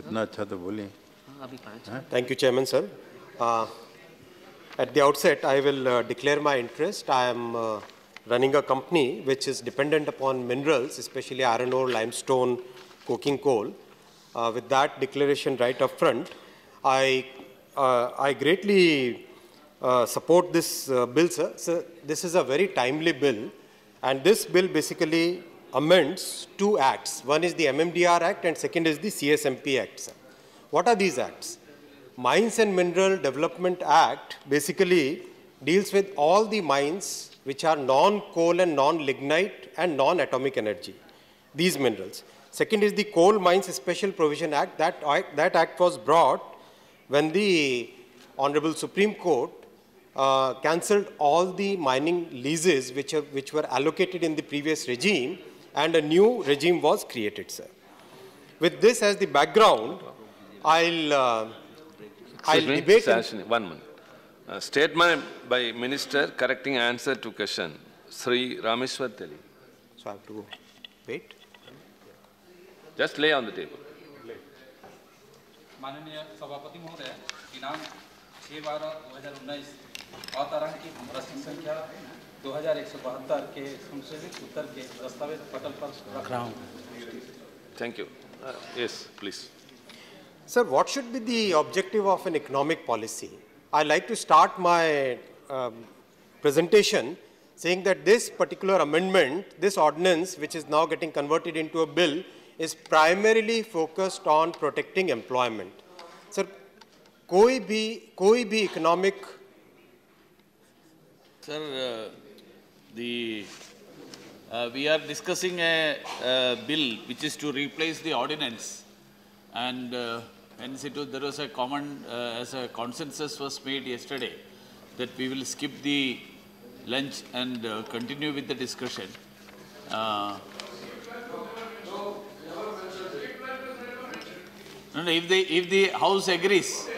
Thank you, Chairman. बोले uh, at the outset, I will uh, declare my interest. I am uh, running a company which is dependent upon minerals, especially iron ore, limestone, coking coal. with that declaration right up front, I, I greatly support this bill, sir. this is a very timely bill, and this bill basically amends two acts. One is the MMDR Act and second is the CSMP Act. Sir. What are these acts? Mines and Mineral Development Act basically deals with all the mines which are non-coal and non-lignite and non-atomic energy, these minerals. Second is the Coal Mines Special Provision Act. That, that act was brought when the Honorable Supreme Court uh, cancelled all the mining leases which, have, which were allocated in the previous regime and a new regime was created, sir. With this as the background, I'll, uh, I'll me, debate... one minute. A uh, statement by Minister correcting answer to question. Sri Rameshwar Teli. So I have to go. Wait. Just lay on the table. माननीय सभापति महोदय दिनांक 6 2019 संख्या दो हजार एक सौ बहत्तर के संशोधित उत्तर के दस्तावेज पटल पर रख रहा हूँ thank you yes please sir what should be the objective of an economic policy I like to start my presentation saying that this particular amendment, this ordinance, which is now getting converted into a bill, is primarily focused on protecting employment. Sir, koi bhi koi bhi economic. Sir, uh The, uh, we are discussing a, a, bill which is to replace the ordinance and uh, hence it was, there was a common, uh, as a consensus was made yesterday that we will skip the lunch and uh, continue with the discussion. Uh, no, no, if the, if the house agrees.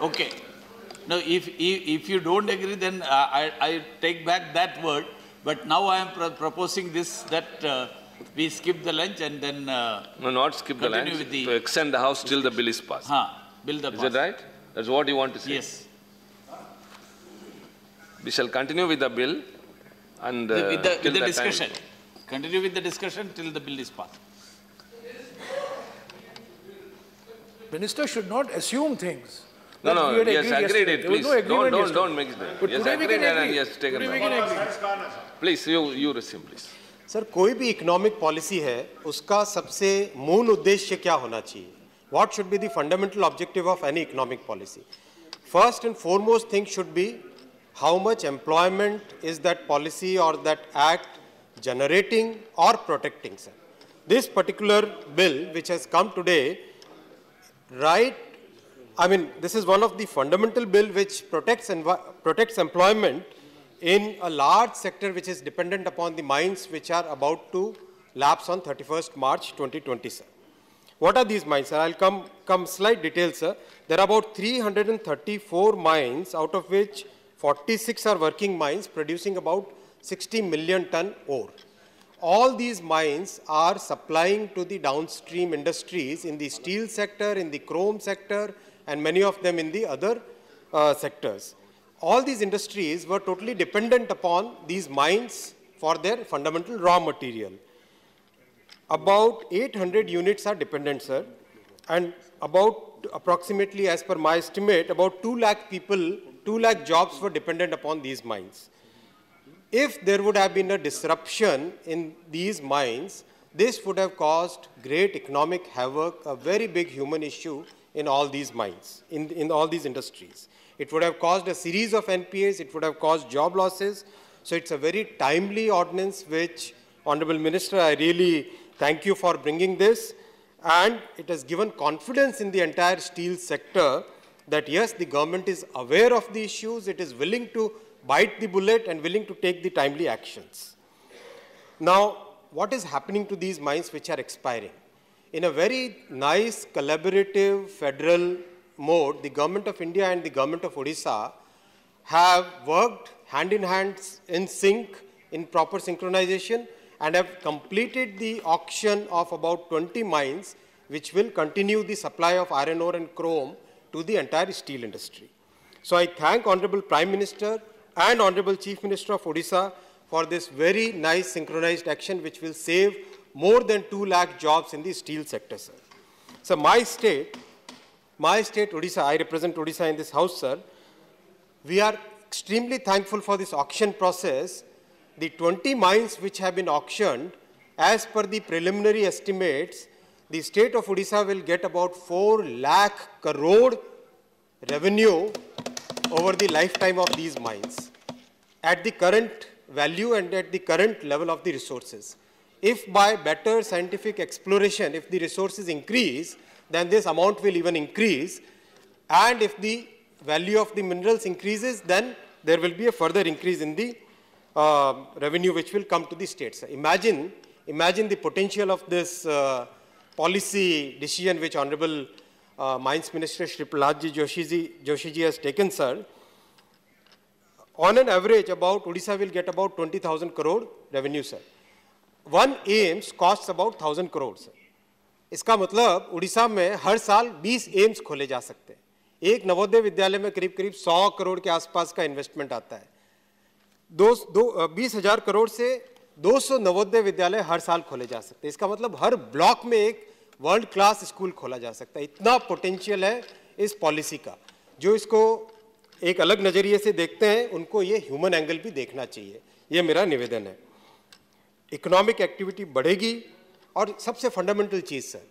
Okay. No, if, if, if you don't agree, then uh, I, I take back that word. But now I am pro proposing this that uh, we skip the lunch and then... Uh, no, not skip the lunch, with the to extend the house till the bill is passed. Huh, bill the Is pass. it right? That's what you want to say? Yes. We shall continue with the bill and... The, with the, uh, with the discussion. Time. Continue with the discussion till the bill is passed. Minister should not assume things. No, no, we had yes, agreed, agreed it, please. No don't, don't, yesterday. don't mix them. But yes, today we can agree. And yes, taken today we can agree. Please, you, you resume, please. Sir कोई भी economic policy है उसका सबसे मूल उद्देश्य क्या होना चाहिए what should be the fundamental objective of any economic policy first and foremost thing should be how much employment is that policy or that act generating or protecting. Sir. This particular bill which has come today right I mean, this is one of the fundamental bill which protects, protects employment in a large sector which is dependent upon the mines which are about to lapse on 31st March 2027. What are these mines, sir? I'll come, come slight details, sir. There are about 334 mines, out of which 46 are working mines producing about 60 million ton ore. All these mines are supplying to the downstream industries in the steel sector, in the chrome sector, and many of them in the other uh, sectors. All these industries were totally dependent upon these mines for their fundamental raw material. About 800 units are dependent, sir, and about approximately, as per my estimate, about 2 lakh people, 2 lakh jobs were dependent upon these mines. If there would have been a disruption in these mines, this would have caused great economic havoc, a very big human issue in all these mines, in, in all these industries. It would have caused a series of NPAs, it would have caused job losses. So it's a very timely ordinance which, Honorable Minister, I really thank you for bringing this. And it has given confidence in the entire steel sector that yes, the government is aware of the issues, it is willing to bite the bullet and willing to take the timely actions. Now, what is happening to these mines which are expiring? in a very nice collaborative federal mode, the government of India and the government of Odisha have worked hand in hand in sync, in proper synchronization, and have completed the auction of about 20 mines, which will continue the supply of iron ore and chrome to the entire steel industry. So I thank Honorable Prime Minister and Honorable Chief Minister of Odisha for this very nice synchronized action, which will save more than 2 lakh jobs in the steel sector, sir. So my state, my state Odisha, I represent Odisha in this house, sir. We are extremely thankful for this auction process. The 20 mines which have been auctioned, as per the preliminary estimates, the state of Odisha will get about 4 lakh crore revenue over the lifetime of these mines at the current value and at the current level of the resources. If by better scientific exploration, if the resources increase, then this amount will even increase. And if the value of the minerals increases, then there will be a further increase in the uh, revenue which will come to the states. Imagine, imagine the potential of this uh, policy decision which Honorable uh, Mines Minister Shri Praladji Joshiji has taken, sir. On an average, about Odisha will get about 20,000 crore revenue, sir. One AIIMS cost about thousand crore इसका मतलब उड़ीसा में हर साल 20 AIIMS खोले जा सकते हैं एक नवोदय विद्यालय में करीब करीब 100 करोड़ के आसपास का इन्वेस्टमेंट आता है दो, दो बीस हजार करोड़ से 200 नवोदय विद्यालय हर साल खोले जा सकते हैं इसका मतलब हर ब्लॉक में एक वर्ल्ड क्लास स्कूल खोला जा सकता है इतना पोटेंशियल है इस पॉलिसी का जो इसको एक अलग नज़रिए से देखते हैं उनको ये ह्यूमन एंगल भी देखना चाहिए ये मेरा निवेदन है इकोनॉमिक एक्टिविटी बढ़ेगी और सबसे फंडामेंटल चीज़ है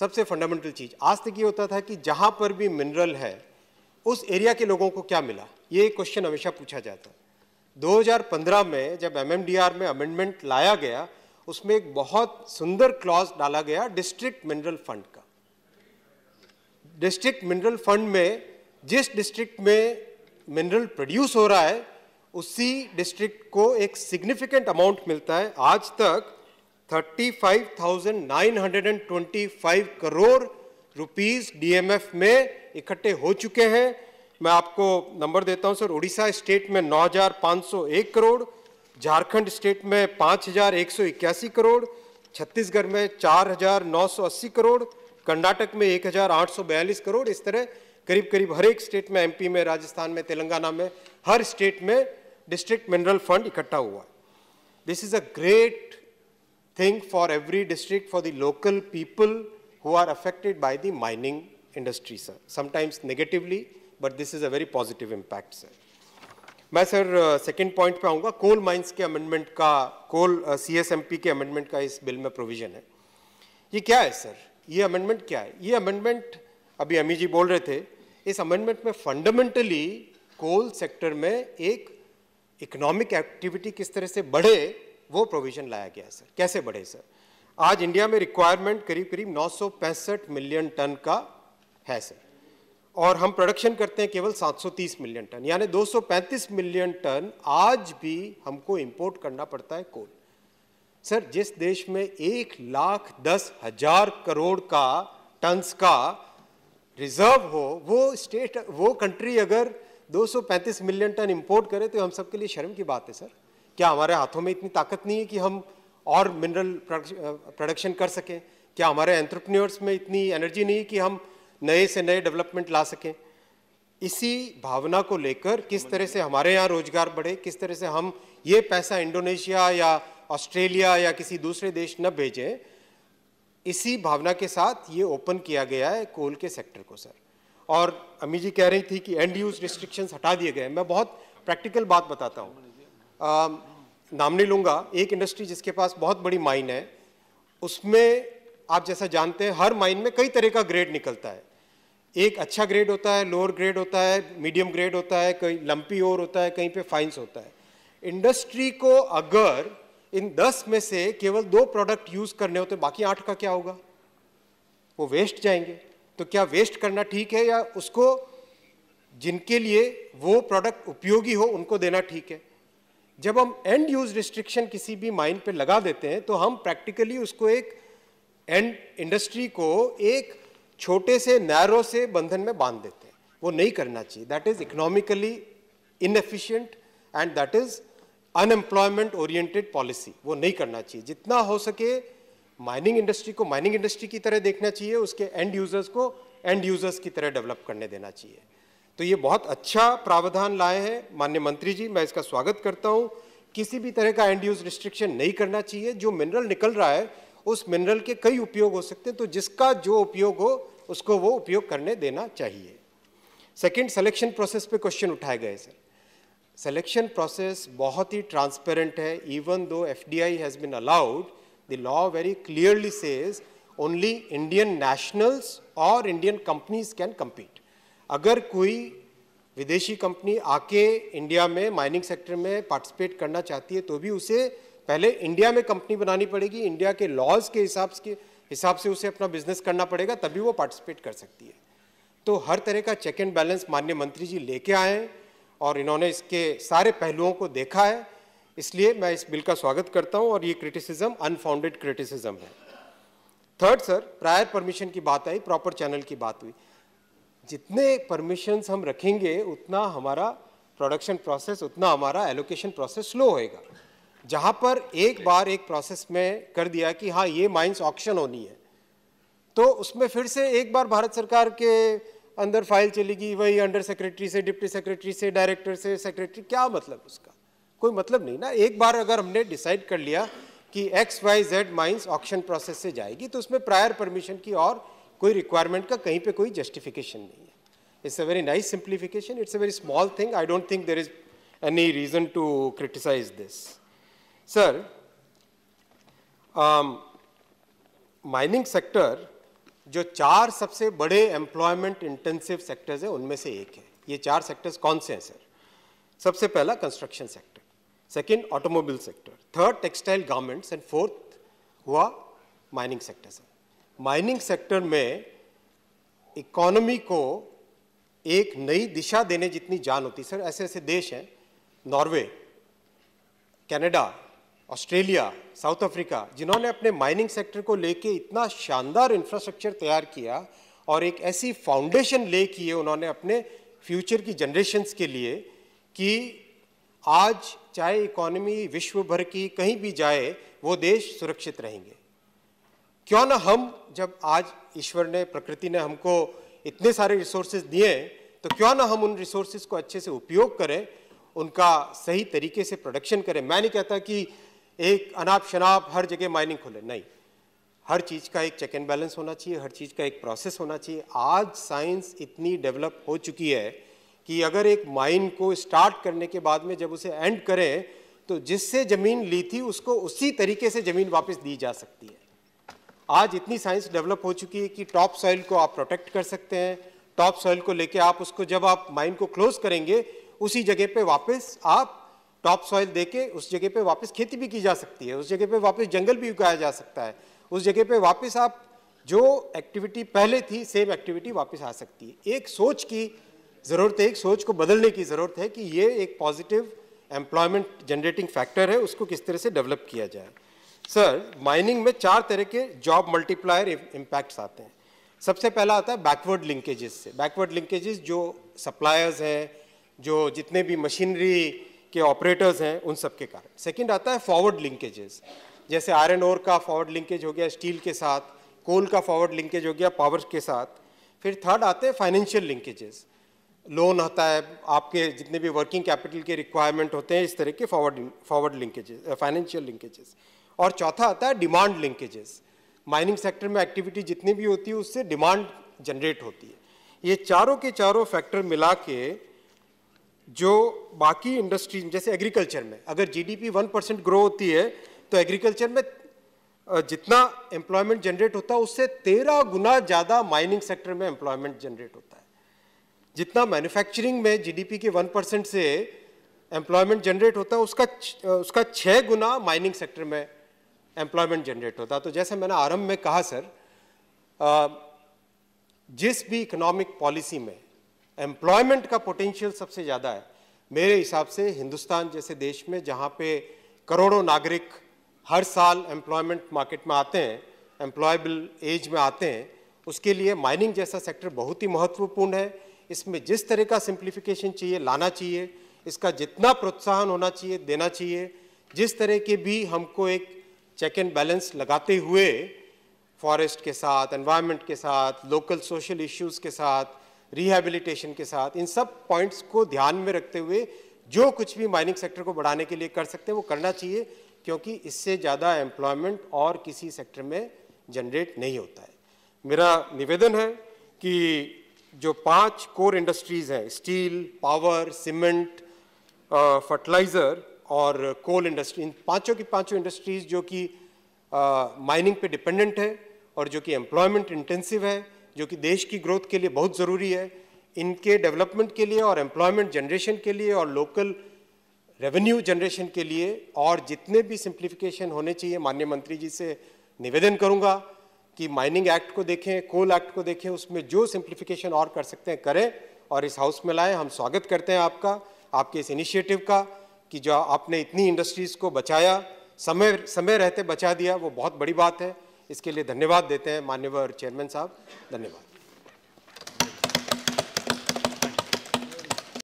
सबसे फंडामेंटल चीज़ आज तक ये होता था कि जहाँ पर भी मिनरल है उस एरिया के लोगों को क्या मिला ये क्वेश्चन हमेशा पूछा जाता 2015 में जब एमएमडीआर में अमेंडमेंट लाया गया उसमें एक बहुत सुंदर क्लॉज डाला गया डिस्ट्रिक्ट मिनरल फंड का डिस्ट्रिक्ट मिनरल फंड में जिस डिस्ट्रिक्ट में मिनरल प्रोड्यूस हो रहा है उसी डिस्ट्रिक्ट को एक सिग्निफिकेंट अमाउंट मिलता है आज तक 35,925 करोड़ रुपीस डीएमएफ में इकट्ठे हो चुके हैं मैं आपको नंबर देता हूं सर उड़ीसा स्टेट में 9,501 करोड़ झारखंड स्टेट में 5,181 करोड़ छत्तीसगढ़ में 4,980 करोड़ कर्नाटक में 1,842 करोड़ इस तरह करीब करीब हर एक स्टेट में एमपी में राजस्थान में तेलंगाना में हर स्टेट में डिस्ट्रिक्ट मिनरल फंड इकट्ठा हुआ this is a great thing for every district for the local people who are affected by the mining industry sir sometimes negatively but this is a very positive impact sir मैं sir second point पे आऊँगा coal mines के amendment का coal C S M P के amendment का इस bill में provision है ये क्या है सर ये अमेंडमेंट क्या है ये अमेंडमेंट अभी अमी जी बोल रहे थे इस अमेंडमेंट में फंडामेंटली कोल सेक्टर में एक इकोनॉमिक एक्टिविटी किस तरह से बढ़े वो प्रोविजन लाया गया सर कैसे बढ़े सर आज इंडिया में रिक्वायरमेंट करीब करीब नौ मिलियन टन का है सर और हम प्रोडक्शन करते हैं केवल 730 मिलियन टन यानी 235 मिलियन टन आज भी हमको इंपोर्ट करना पड़ता है कोल सर जिस देश में एक लाख दस हजार करोड़ का टन्स का रिजर्व हो वो स्टेट वो कंट्री अगर 235 मिलियन टन इंपोर्ट करें तो हम सबके लिए शर्म की बात है सर क्या हमारे हाथों में इतनी ताकत नहीं है कि हम और मिनरल प्रोडक्शन कर सकें क्या हमारे एंट्रप्रन्यर्स में इतनी एनर्जी नहीं है कि हम नए से नए डेवलपमेंट ला सकें इसी भावना को लेकर किस तरह से हमारे यहाँ रोजगार बढ़े किस तरह से हम ये पैसा इंडोनेशिया या ऑस्ट्रेलिया या किसी दूसरे देश न भेजें इसी भावना के साथ ये ओपन किया गया है कोल के सेक्टर को सर और अमी जी कह रही थी कि एंड यूज रिस्ट्रिक्शंस हटा दिए गए मैं बहुत प्रैक्टिकल बात बताता हूँ नाम नहीं लूँगा एक इंडस्ट्री जिसके पास बहुत बड़ी माइन है उसमें आप जैसा जानते हैं हर माइन में कई तरह का ग्रेड निकलता है एक अच्छा ग्रेड होता है लोअर ग्रेड होता है मीडियम ग्रेड होता है कहीं लंपी ओर होता है कहीं पे फाइंस होता है इंडस्ट्री को अगर इन दस में से केवल दो प्रोडक्ट यूज करने होते बाकी आठ का क्या होगा वो वेस्ट जाएंगे तो क्या वेस्ट करना ठीक है या उसको जिनके लिए वो प्रोडक्ट उपयोगी हो उनको देना ठीक है जब हम एंड यूज रिस्ट्रिक्शन किसी भी माइन पे लगा देते हैं तो हम प्रैक्टिकली उसको एक एंड इंडस्ट्री को एक छोटे से नैरो से बंधन में बांध देते हैं वो नहीं करना चाहिए that is economically inefficient and that is unemployment oriented policy वो नहीं करना चाहिए जितना हो सके माइनिंग इंडस्ट्री को माइनिंग इंडस्ट्री की तरह देखना चाहिए उसके एंड यूज़र्स को एंड यूज़र्स की तरह डेवलप करने देना चाहिए तो ये बहुत अच्छा प्रावधान लाए हैं माननीय मंत्री जी मैं इसका स्वागत करता हूँ किसी भी तरह का एंड यूज रिस्ट्रिक्शन नहीं करना चाहिए जो मिनरल निकल रहा है उस मिनरल के कई उपयोग हो सकते हैं तो जिसका जो उपयोग हो उसको वो उपयोग करने देना चाहिए सेकंड सिलेक्शन प्रोसेस पे क्वेश्चन उठाए गए सर सिलेक्शन प्रोसेस बहुत ही ट्रांसपेरेंट है even though F D I has been allowed the law very clearly says only Indian nationals और Indian companies can compete. अगर कोई विदेशी कंपनी आके इंडिया में माइनिंग सेक्टर में पार्टिसिपेट करना चाहती है तो भी उसे पहले इंडिया में कंपनी बनानी पड़ेगी इंडिया के लॉज के हिसाब के हिसाब से उसे अपना बिजनेस करना पड़ेगा तभी वो पार्टिसिपेट कर सकती है तो हर तरह का चेक एंड बैलेंस माननीय मंत्री जी लेके आए और इन्होंने इसके सारे पहलुओं को देखा है इसलिए मैं इस बिल का स्वागत करता हूं और ये क्रिटिसिज्म अनफाउंडेड क्रिटिसिज्म है थर्ड सर प्रायर परमिशन की बात आई प्रॉपर चैनल की बात हुई जितने परमिशंस हम रखेंगे उतना हमारा प्रोडक्शन प्रोसेस उतना हमारा एलोकेशन प्रोसेस स्लो होएगा जहाँ पर एक बार एक प्रोसेस में कर दिया कि हाँ ये माइंस ऑक्शन होनी है तो उसमें फिर से एक बार भारत सरकार के अंदर फाइल चलेगी वही अंडर सेक्रेटरी से डिप्टी सेक्रेटरी से डायरेक्टर से सेक्रेटरी क्या मतलब उसका कोई मतलब नहीं ना एक बार अगर हमने डिसाइड कर लिया कि X Y Z mines auction process से जाएगी तो उसमें प्रायर परमिशन की और कोई रिक्वायरमेंट का कहीं पे कोई जस्टिफिकेशन नहीं है it's a very nice simplification it's a very small thing I don't think there is any reason to criticise this sir mining sector जो चार सबसे बड़े एम्प्लॉयमेंट इंटेंसिव सेक्टर्स हैं उनमें से एक है ये चार सेक्टर्स कौन से हैं सर सबसे पहला construction sector second automobile sector, third textile garments and fourth हुआ माइनिंग सेक्टर से माइनिंग सेक्टर में इकोनॉमी को एक नई दिशा देने जितनी जान होती सर ऐसे ऐसे देश हैं Norway Canada Australia South Africa जिन्होंने अपने माइनिंग सेक्टर को लेके इतना शानदार इंफ्रास्ट्रक्चर तैयार किया और एक ऐसी फाउंडेशन ले किए उन्होंने अपने फ्यूचर की जनरेशन्स के लिए कि आज चाहे इकोनॉमी विश्व भर की कहीं भी जाए वो देश सुरक्षित रहेंगे क्यों ना हम जब आज ईश्वर ने प्रकृति ने हमको इतने सारे रिसोर्सेज दिए तो क्यों ना हम उन रिसोर्सेज को अच्छे से उपयोग करें उनका सही तरीके से प्रोडक्शन करें मैं नहीं कहता कि एक अनाप शनाप हर जगह माइनिंग खोले नहीं हर चीज़ का एक चेक एंड बैलेंस होना चाहिए हर चीज़ का एक प्रोसेस होना चाहिए आज साइंस इतनी डेवलप हो चुकी है कि अगर एक माइन को स्टार्ट करने के बाद में जब उसे एंड करें तो जिससे ज़मीन ली थी उसको उसी तरीके से ज़मीन वापस दी जा सकती है आज इतनी साइंस डेवलप हो चुकी है कि टॉप सॉइल को आप प्रोटेक्ट कर सकते हैं टॉप सॉइल को लेके आप उसको जब आप माइन को क्लोज करेंगे उसी जगह पे वापस आप टॉप सॉइल देके उस जगह पे वापस खेती भी की जा सकती है उस जगह पे वापस जंगल भी उगाया जा सकता है उस जगह पे वापस आप जो एक्टिविटी पहले थी सेम एक्टिविटी वापस आ सकती है एक सोच की ज़रूरत है एक सोच को बदलने की ज़रूरत है कि ये एक पॉजिटिव एम्प्लॉयमेंट जनरेटिंग फैक्टर है उसको किस तरह से डेवलप किया जाए सर माइनिंग में चार तरह के जॉब मल्टीप्लायर इम्पैक्ट्स आते हैं सबसे पहला आता है बैकवर्ड लिंकेजेस से बैकवर्ड लिंकेजेस जो सप्लायर्स हैं जो जितने भी मशीनरी के ऑपरेटर्स हैं उन सब के कारण सेकंड आता है फॉरवर्ड लिंकेजेस जैसे आयरन ओर का फॉरवर्ड लिंकेज हो गया स्टील के साथ कोल का फॉरवर्ड लिंकेज हो गया पावर के साथ फिर थर्ड आते हैं फाइनेंशियल लिंकेजेस लोन होता है आपके जितने भी वर्किंग कैपिटल के रिक्वायरमेंट होते हैं इस तरह के forward forward linkages financial linkages और चौथा आता है डिमांड लिंकेजेस माइनिंग सेक्टर में एक्टिविटी जितनी भी होती है उससे डिमांड जनरेट होती है ये चारों के चारों फैक्टर मिला के जो बाकी इंडस्ट्री जैसे एग्रीकल्चर में अगर जीडीपी वन परसेंट ग्रो होती है तो एग्रीकल्चर में जितना एम्प्लॉयमेंट जनरेट होता है उससे तेरह गुना ज़्यादा माइनिंग सेक्टर में एम्प्लॉयमेंट जनरेट होता है जितना मैन्युफैक्चरिंग में जीडीपी के वन परसेंट से एम्प्लॉयमेंट जनरेट होता है उसका उसका छः गुना माइनिंग सेक्टर में एम्प्लॉयमेंट जनरेट होता है तो जैसे मैंने आरंभ में कहा सर जिस भी इकोनॉमिक पॉलिसी में एम्प्लॉयमेंट का पोटेंशियल सबसे ज़्यादा है मेरे हिसाब से हिंदुस्तान जैसे देश में जहाँ पे करोड़ों नागरिक हर साल एम्प्लॉयमेंट मार्केट में आते हैं एम्प्लॉयबल एज में आते हैं उसके लिए माइनिंग जैसा सेक्टर बहुत ही महत्वपूर्ण है इसमें जिस तरह का सिंप्लीफिकेशन चाहिए लाना चाहिए इसका जितना प्रोत्साहन होना चाहिए देना चाहिए जिस तरह के भी हमको एक चेक एंड बैलेंस लगाते हुए फॉरेस्ट के साथ एनवायरनमेंट के साथ लोकल सोशल इश्यूज के साथ रिहेबिलिटेशन के साथ इन सब पॉइंट्स को ध्यान में रखते हुए जो कुछ भी माइनिंग सेक्टर को बढ़ाने के लिए कर सकते हैं वो करना चाहिए क्योंकि इससे ज़्यादा एम्प्लॉयमेंट और किसी सेक्टर में जनरेट नहीं होता है मेरा निवेदन है कि जो पांच कोर इंडस्ट्रीज हैं स्टील पावर सीमेंट फर्टिलाइज़र और कोल इंडस्ट्री इन पांचों की पांचों इंडस्ट्रीज जो कि माइनिंग पे डिपेंडेंट है और जो कि एम्प्लॉयमेंट इंटेंसिव है जो कि देश की ग्रोथ के लिए बहुत ज़रूरी है इनके डेवलपमेंट के लिए और एम्प्लॉयमेंट जनरेशन के लिए और लोकल रेवेन्यू जनरेशन के लिए और जितने भी सिंप्लीफिकेशन होने चाहिए माननीय मंत्री जी से निवेदन करूँगा कि माइनिंग एक्ट को देखें कोल एक्ट को देखें उसमें जो सिंप्लीफिकेशन और कर सकते हैं करें और इस हाउस में लाएं हम स्वागत करते हैं आपका आपके इस इनिशिएटिव का कि जो आपने इतनी इंडस्ट्रीज़ को बचाया समय समय रहते बचा दिया वो बहुत बड़ी बात है इसके लिए धन्यवाद देते हैं मान्यवर चेयरमैन साहब धन्यवाद